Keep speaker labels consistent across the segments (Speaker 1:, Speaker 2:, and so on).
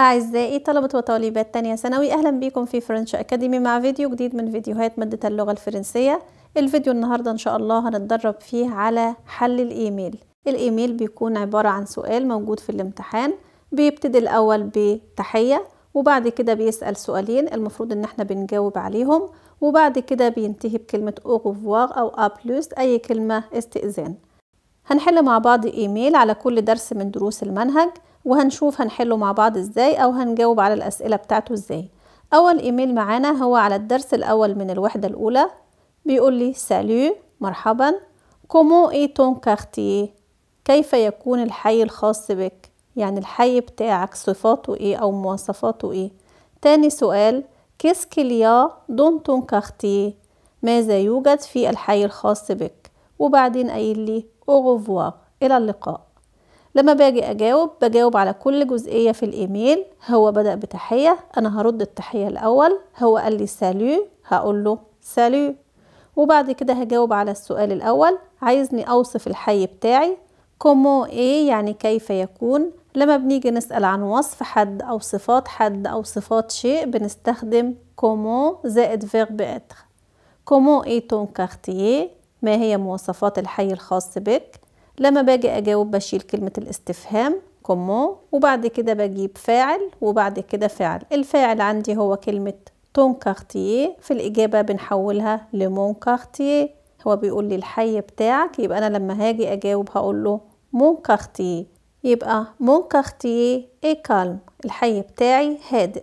Speaker 1: أعزائي طلبة وطالبات تانية ثانوي أهلا بيكم في فرنش أكاديمي مع فيديو جديد من فيديوهات مادة اللغة الفرنسية الفيديو النهاردة إن شاء الله هنتدرب فيه على حل الإيميل الإيميل بيكون عبارة عن سؤال موجود في الامتحان بيبتدي الأول بتحية وبعد كده بيسأل سؤالين المفروض إن احنا بنجاوب عليهم وبعد كده بينتهي بكلمة أوغوفوار أو أبلوس أي كلمة استئذان هنحل مع بعض إيميل على كل درس من دروس المنهج وهنشوف هنحله مع بعض ازاي او هنجاوب على الاسئله بتاعته ازاي اول ايميل معانا هو على الدرس الاول من الوحده الاولى بيقول لي سالو مرحبا كومون اي تون كارتيه كيف يكون الحي الخاص بك يعني الحي بتاعك صفاته ايه او مواصفاته ايه تاني سؤال كيسكيليا دون تون كارتيه ماذا يوجد في الحي الخاص بك وبعدين قايل لي اوغوفوار الى اللقاء لما باجي اجاوب بجاوب على كل جزئية في الايميل هو بدأ بتحية انا هرد التحية الاول هو قال لي سالو هقول له سالو وبعد كده هجاوب على السؤال الاول عايزني اوصف الحي بتاعي كومو ايه يعني كيف يكون لما بنيجي نسأل عن وصف حد او صفات حد او صفات شيء بنستخدم كومو زائد فيرب اتر كومو ايه تون كارتيه ما هي مواصفات الحي الخاص بك لما باجي اجاوب بشيل كلمه الاستفهام كومون وبعد كده بجيب فاعل وبعد كده فعل الفاعل عندي هو كلمه تون كارتيه في الاجابه بنحولها لمون كارتيه هو بيقول لي الحي بتاعك يبقى انا لما هاجي اجاوب هقول له مون كارتيه يبقى مون كارتيه اي كالم الحي بتاعي هادئ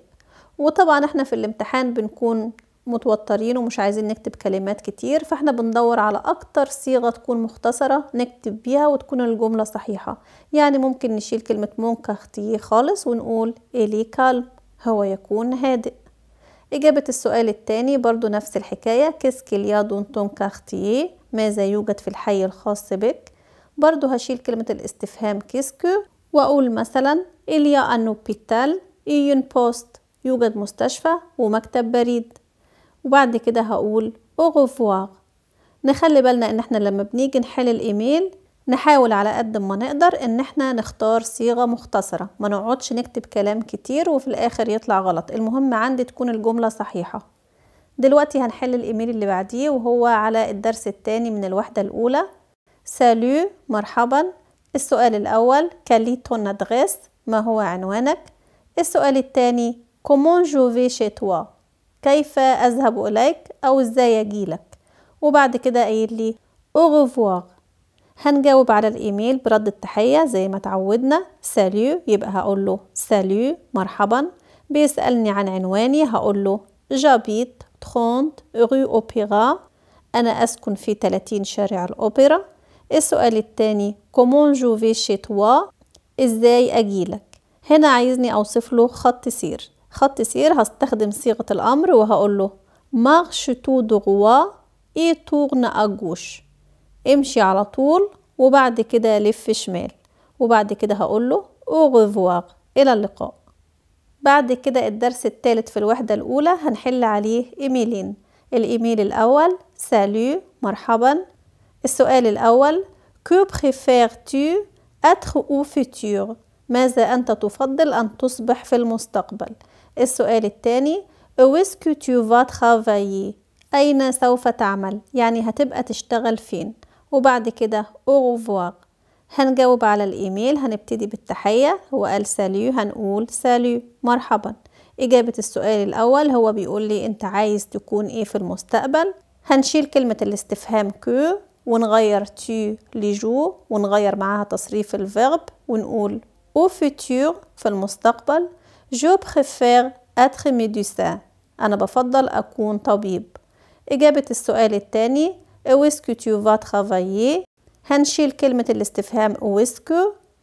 Speaker 1: وطبعا احنا في الامتحان بنكون متوترين ومش عايزين نكتب كلمات كتير فاحنا بندور على اكتر صيغة تكون مختصرة نكتب بيها وتكون الجملة صحيحة يعني ممكن نشيل كلمة مونكاختي خالص ونقول إلي كالم هو يكون هادئ إجابة السؤال الثاني برضو نفس الحكاية كيسكيليا دون تونكاختي ماذا يوجد في الحي الخاص بك برضو هشيل كلمة الاستفهام كيسكو وأقول مثلا إليا أنو بيتال إيون بوست يوجد مستشفى ومكتب بريد وبعد كده هقول اوغوفوار نخلي بالنا ان احنا لما بنيجي نحل الايميل نحاول على قد ما نقدر ان احنا نختار صيغة مختصرة ما نقعدش نكتب كلام كتير وفي الاخر يطلع غلط المهم عندي تكون الجملة صحيحة دلوقتي هنحل الايميل اللي بعديه وهو على الدرس الثاني من الوحدة الاولى سالو مرحبا السؤال الاول كالي تون ادغيس ما هو عنوانك السؤال الثاني كومون جوفي شي توا كيف أذهب إليك أو إزاي أجيلك وبعد كده قايل لي أوغوفوار هنجاوب على الإيميل برد التحية زي ما تعودنا ساليو يبقى هقول له ساليو مرحبا بيسألني عن عنواني هقول له جابيت 30 غو أوبيرا أنا أسكن في 30 شارع الأوبرا السؤال التاني كومون جو في شي توا إزاي أجيلك هنا عايزني أوصف له خط سير خط سير هستخدم صيغة الأمر وهقول له مارش تو دغوا اي تورن أجوش امشي على طول وبعد كده لف شمال وبعد كده هقول له أوغفواغ إلى اللقاء بعد كده الدرس الثالث في الوحدة الأولى هنحل عليه إيميلين الإيميل الأول سالو مرحبا السؤال الأول كو بريفير تو أتر أو فيتور ماذا أنت تفضل أن تصبح في المستقبل السؤال الثاني اويسكو تو أين سوف تعمل يعني هتبقى تشتغل فين وبعد كده اوغوفوار هنجاوب على الإيميل هنبتدي بالتحية هو قال ساليو هنقول ساليو مرحبا إجابة السؤال الأول هو بيقول لي أنت عايز تكون إيه في المستقبل هنشيل كلمة الاستفهام كو ونغير تي لجو ونغير معاها تصريف الفيرب ونقول au futur في المستقبل جو بخفير أتر ميدوسان أنا بفضل أكون طبيب إجابة السؤال الثاني اويسكو تو فا ترافايي هنشيل كلمة الاستفهام اويسكو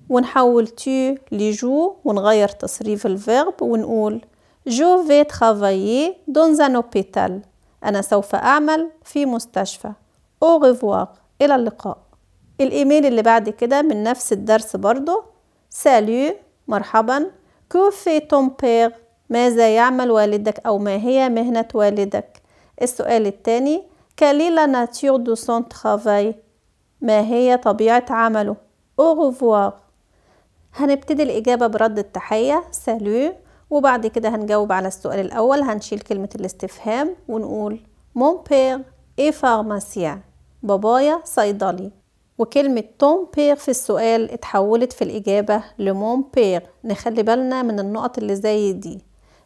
Speaker 1: ونحول تو لجو ونغير تصريف الفيرب ونقول جو في ترافايي دون زان اوبيتال أنا سوف أعمل في مستشفى أو ريفوار إلى اللقاء الإيميل اللي بعد كده من نفس الدرس برضه سالو مرحبا كو في تون بير ماذا يعمل والدك أو ما هي مهنة والدك؟ السؤال الثاني كالي لا ناتور دو سون ترافاي ما هي طبيعة عمله؟ أو غوفوار هنبتدي الإجابة برد التحية سالو وبعد كده هنجاوب على السؤال الأول هنشيل كلمة الاستفهام ونقول مون بير اي فارماسيان بابايا صيدلي وكلمة تون بير في السؤال اتحولت في الإجابة لمون بير نخلي بالنا من النقط اللي زي دي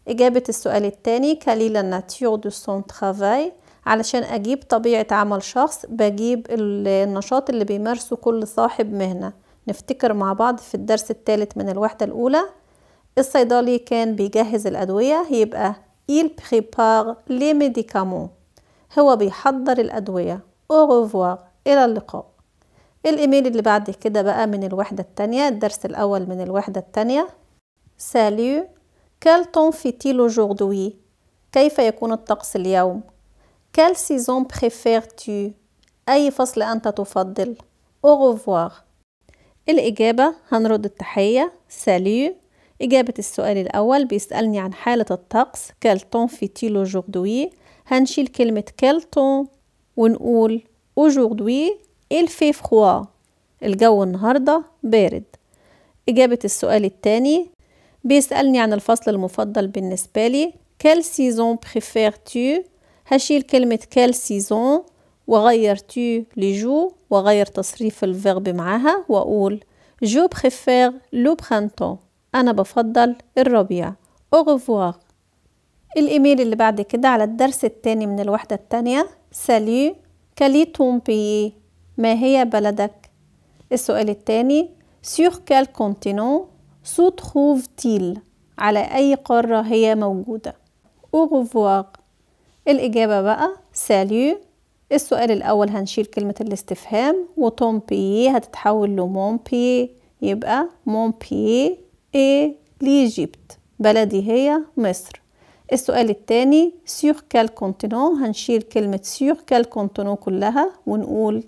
Speaker 1: إجابة السؤال التاني كاليلا ناتيور دو سون ترافاي علشان أجيب طبيعة عمل شخص بجيب النشاط اللي بيمارسه كل صاحب مهنة نفتكر مع بعض في الدرس الثالث من الوحدة الأولى الصيدلي كان بيجهز الأدوية يبقى il prépare les médicaments هو بيحضر الأدوية au revoir إلى اللقاء الايميل اللي بعد كده بقى من الوحدة التانية الدرس الاول من الوحدة التانية ساليو كال في تيلو جوردوي كيف يكون الطقس اليوم كال سيزون بريفير تو اي فصل انت تفضل او غوفوار. الاجابة هنرد التحية ساليو إجابة السؤال الأول بيسألني عن حالة الطقس تون في تيلو جوردوي هنشيل كلمة كال تون ونقول أجوردوي إيه في فخوا الجو النهاردة بارد إجابة السؤال التاني بيسألني عن الفصل المفضل بالنسبة لي كال سيزون preferes تو هشيل كلمة كال سيزون وغير تو لجو وغير تصريف الفيرب معاها وأقول جو préfère لو برانتو أنا بفضل الربيع او revoir الإيميل اللي بعد كده على الدرس التاني من الوحدة التانية سالي كالي est ما هي بلدك؟ السؤال الثاني sur كال كونتينون سو trouve تيل أي قارة هي موجودة؟ أو revoir الإجابة بقى ساليو السؤال الأول هنشيل كلمة الاستفهام وتوم بي هتتحول لمون بي يبقى مون بي إيه ليجيبت بلدي هي مصر السؤال الثاني سيور كال كونتينون هنشيل كلمة سيور كال كونتينون كلها ونقول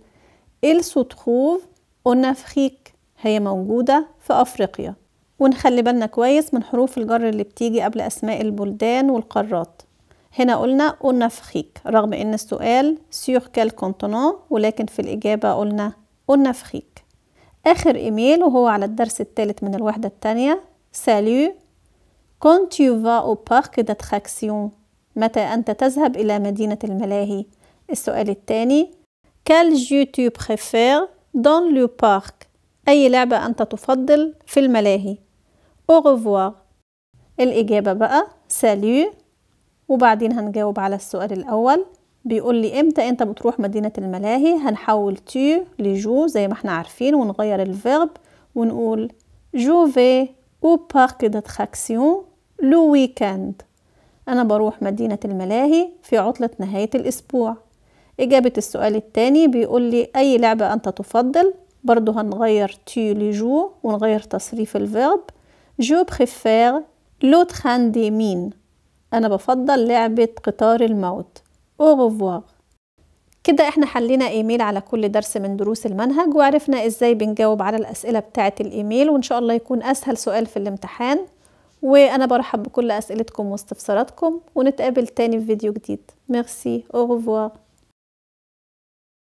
Speaker 1: il se trouve en Afrique هي موجودة في أفريقيا ونخلي بالنا كويس من حروف الجر اللي بتيجي قبل أسماء البلدان والقارات هنا قلنا en Afrique رغم ان السؤال سيغ كال كونتونون ولكن في الإجابة قلنا en Afrique آخر إيميل وهو على الدرس الثالث من الوحدة الثانية سالو كون tu vas au parc داتخاكسيون متى أنت تذهب إلى مدينة الملاهي السؤال الثاني كال جو تو بريفير دون لو بارك أي لعبة أنت تفضل في الملاهي أو revoir الإجابة بقى سالو وبعدين هنجاوب على السؤال الأول بيقول لي امتى انت بتروح مدينة الملاهي هنحول تو لجو زي ما احنا عارفين ونغير الفيرب ونقول جو في او بارك داتراكسيون لو ويكند انا بروح مدينة الملاهي في عطلة نهاية الاسبوع إجابة السؤال التاني بيقول لي أي لعبة أنت تفضل برضو هنغير تي لجو ونغير تصريف الفيرب جو بخفار لوتر دي مين أنا بفضل لعبة قطار الموت أو كده احنا حلينا ايميل على كل درس من دروس المنهج وعرفنا ازاي بنجاوب على الاسئلة بتاعة الايميل وان شاء الله يكون اسهل سؤال في الامتحان وانا برحب بكل اسئلتكم واستفساراتكم ونتقابل تاني في فيديو جديد ميرسي او ريفوار